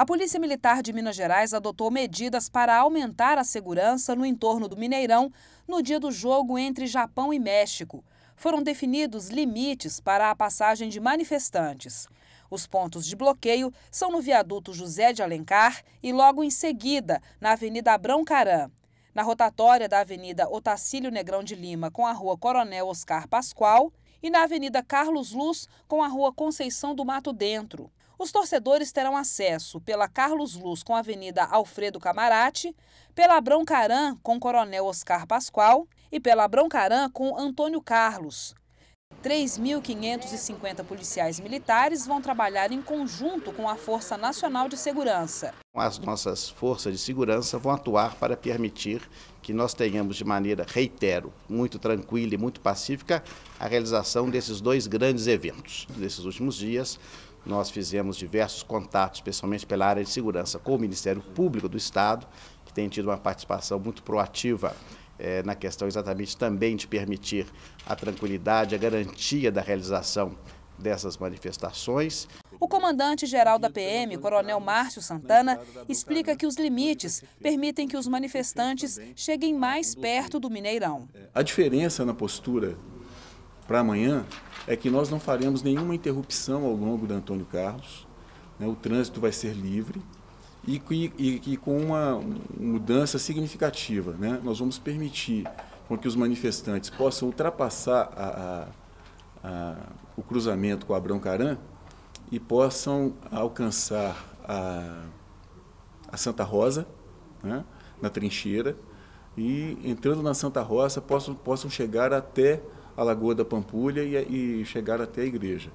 A Polícia Militar de Minas Gerais adotou medidas para aumentar a segurança no entorno do Mineirão no dia do jogo entre Japão e México. Foram definidos limites para a passagem de manifestantes. Os pontos de bloqueio são no viaduto José de Alencar e logo em seguida na Avenida Abrão Carã. Na rotatória da Avenida Otacílio Negrão de Lima com a Rua Coronel Oscar Pascoal e na Avenida Carlos Luz com a Rua Conceição do Mato Dentro. Os torcedores terão acesso pela Carlos Luz com a Avenida Alfredo Camarate, pela Abrão Caran com Coronel Oscar Pascoal e pela Abrão Caran com Antônio Carlos. 3.550 policiais militares vão trabalhar em conjunto com a Força Nacional de Segurança. As nossas forças de segurança vão atuar para permitir que nós tenhamos, de maneira, reitero, muito tranquila e muito pacífica, a realização desses dois grandes eventos. Nesses últimos dias, nós fizemos diversos contatos, especialmente pela área de segurança, com o Ministério Público do Estado, que tem tido uma participação muito proativa é, na questão exatamente também de permitir a tranquilidade, a garantia da realização dessas manifestações. O comandante-geral da PM, Coronel Márcio Santana, explica que os limites permitem que os manifestantes cheguem mais perto do Mineirão. A diferença na postura para amanhã é que nós não faremos nenhuma interrupção ao longo da Antônio Carlos, né? o trânsito vai ser livre e, e, e com uma mudança significativa. Né? Nós vamos permitir com que os manifestantes possam ultrapassar a, a, a, o cruzamento com a Abrão Caram e possam alcançar a, Santa Rosa, né? na trincheira, e entrando na Santa Rosa possam, possam chegar até a Lagoa da Pampulha e, e chegar até a igreja.